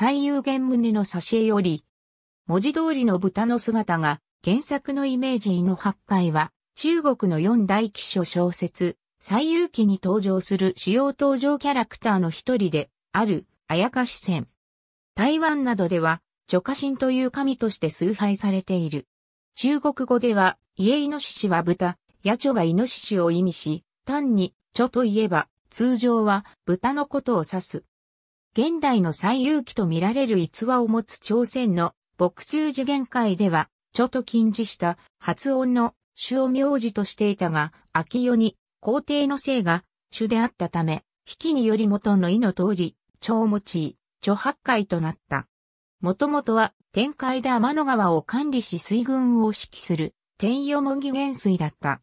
最優限胸の挿絵より、文字通りの豚の姿が原作のイメージ胃の八回は、中国の四大奇書小説、最優記に登場する主要登場キャラクターの一人で、ある、あやかし線。台湾などでは、女家神という神として崇拝されている。中国語では、家イノシシは豚、野鳥がイノシシを意味し、単に、チといえば、通常は豚のことを指す。現代の最有機と見られる逸話を持つ朝鮮の牧中次元会では、ちょっと禁じした発音の主を名字としていたが、秋代に皇帝の姓が主であったため、引きにより元の意の通り、長持ち、著八海となった。もともとは、天海で天の川を管理し水軍を指揮する、天与模擬元帥だった。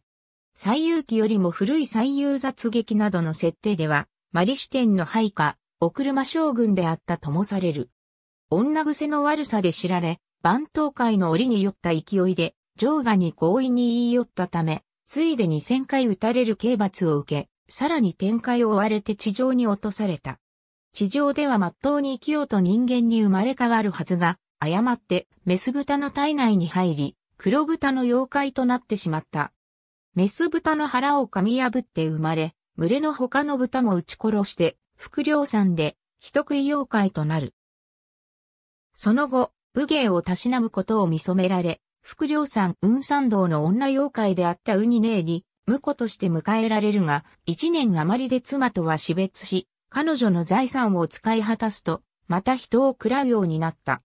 最遊記よりも古い最遊雑劇などの設定では、マリシテンの配下、お車将軍であったともされる。女癖の悪さで知られ、番頭会の折に酔った勢いで、上下に強引に言い寄ったため、ついでに1000回撃たれる刑罰を受け、さらに展開を追われて地上に落とされた。地上では真っ当に生きようと人間に生まれ変わるはずが、誤ってメス豚の体内に入り、黒豚の妖怪となってしまった。メス豚の腹を噛み破って生まれ、群れの他の豚も撃ち殺して副領産で、人食い妖怪となる。その後、武芸をたしなむことを見染められ、副領産雲山道の女妖怪であったウニネーに、婿として迎えられるが、一年余りで妻とは死別し、彼女の財産を使い果たすと、また人を喰らうようになった。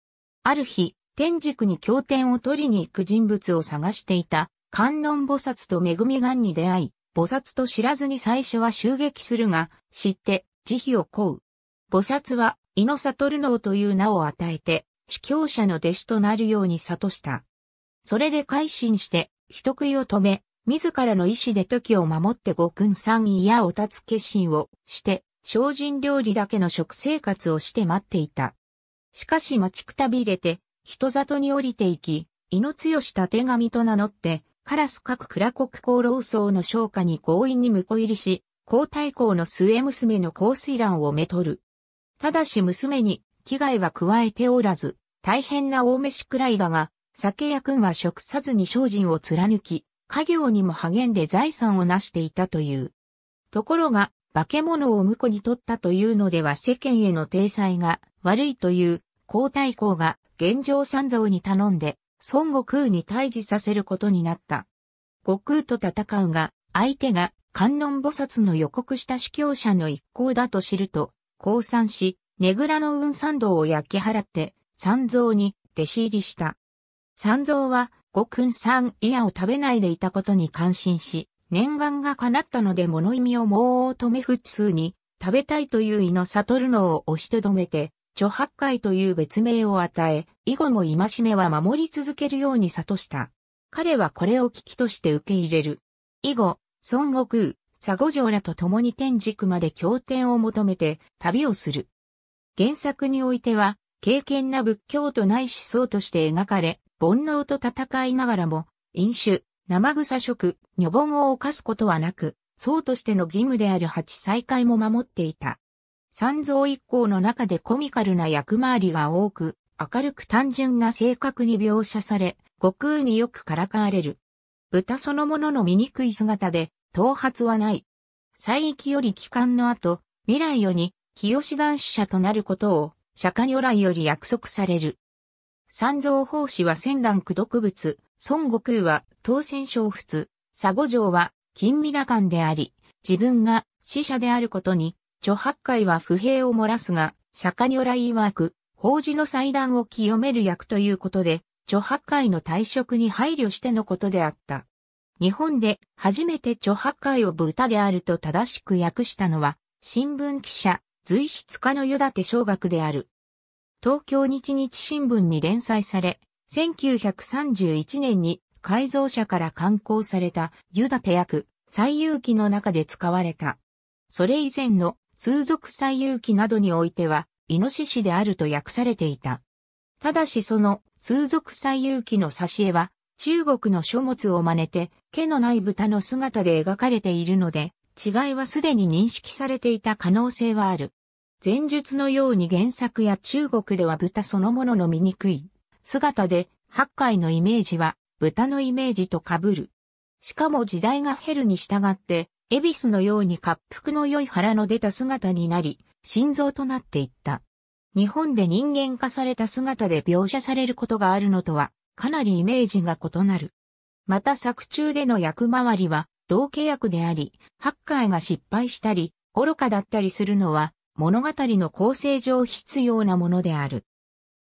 ある日、天竺に経典を取りに行く人物を探していた、観音菩薩と恵み岩に出会い、菩薩と知らずに最初は襲撃するが、知って、慈悲を請う。菩薩は、猪の悟能という名を与えて、主教者の弟子となるように悟した。それで改心して、人食いを止め、自らの意志で時を守って五君三位やお立つ決心をして、精進料理だけの食生活をして待っていた。しかし待ちくたびれて、人里に降りていき、猪の強した手紙と名乗って、カラス各倉国功労僧の商家に強引に婿入りし、皇太后の末娘の香水蘭をめとる。ただし娘に危害は加えておらず、大変な大飯くらいだが、酒屋君は食さずに精進を貫き、家業にも励んで財産を成していたという。ところが、化け物を婿に取ったというのでは世間への体裁が悪いという皇太后が現状三蔵に頼んで孫悟空に退治させることになった。悟空と戦うが、相手が観音菩薩の予告した主教者の一行だと知ると、降参し、ねぐらの雲参道を焼き払って、三蔵に弟子入りした。三蔵は、五君三夜を食べないでいたことに感心し、念願が叶ったので物意味をもう止め普通に、食べたいという意の悟るのを押しとどめて、著八戒という別名を与え、以後も戒めは守り続けるように悟した。彼はこれを危機として受け入れる。以後、孫悟空、佐護城らと共に天竺まで経典を求めて旅をする。原作においては、敬虔な仏教とない思想として描かれ、煩悩と戦いながらも、飲酒、生草食、女房を犯すことはなく、僧としての義務である八再会も守っていた。三蔵一行の中でコミカルな役回りが多く、明るく単純な性格に描写され、悟空によくからかわれる。豚そのものの醜い姿で、頭髪はない。再域より帰還の後、未来より清志男子者となることを、釈迦如来より約束される。三蔵法師は仙段駆毒物、孫悟空は当選小仏、佐五条は金未来館であり、自分が死者であることに、著八戒は不平を漏らすが、釈迦如来曰く、法事の祭壇を清める役ということで、著八戒の退職に配慮してのことであった。日本で初めて著破壊を豚であると正しく訳したのは、新聞記者、随筆家の与立小学である。東京日日新聞に連載され、1931年に改造者から刊行された湯立役、最遊記の中で使われた。それ以前の通俗最遊記などにおいては、イノシシであると訳されていた。ただしその通俗最遊記の挿絵は、中国の書物を真似て、毛のない豚の姿で描かれているので、違いはすでに認識されていた可能性はある。前述のように原作や中国では豚そのものの醜い姿で、八海のイメージは豚のイメージと被る。しかも時代が減るに従って、恵比寿のように滑腹の良い腹の出た姿になり、心臓となっていった。日本で人間化された姿で描写されることがあるのとはかなりイメージが異なる。また作中での役回りは同契約であり、ハッカーが失敗したり、愚かだったりするのは物語の構成上必要なものである。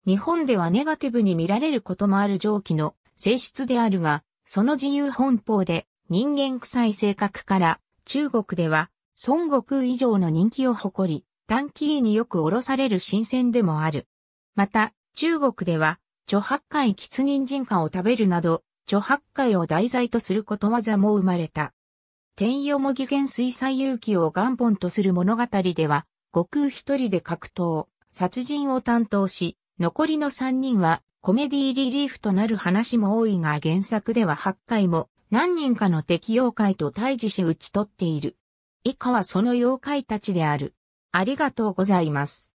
日本ではネガティブに見られることもある上記の性質であるが、その自由奔放で人間臭い性格から中国では孫悟空以上の人気を誇り、短期によくおろされる新鮮でもある。また中国では著八海キツニンジンカを食べるなど、著八海を題材とすることわざも生まれた。天よもぎ原水彩勇気を元本とする物語では、悟空一人で格闘、殺人を担当し、残りの三人はコメディリリーフとなる話も多いが原作では八回も何人かの敵妖怪と対峙し打ち取っている。以下はその妖怪たちである。ありがとうございます。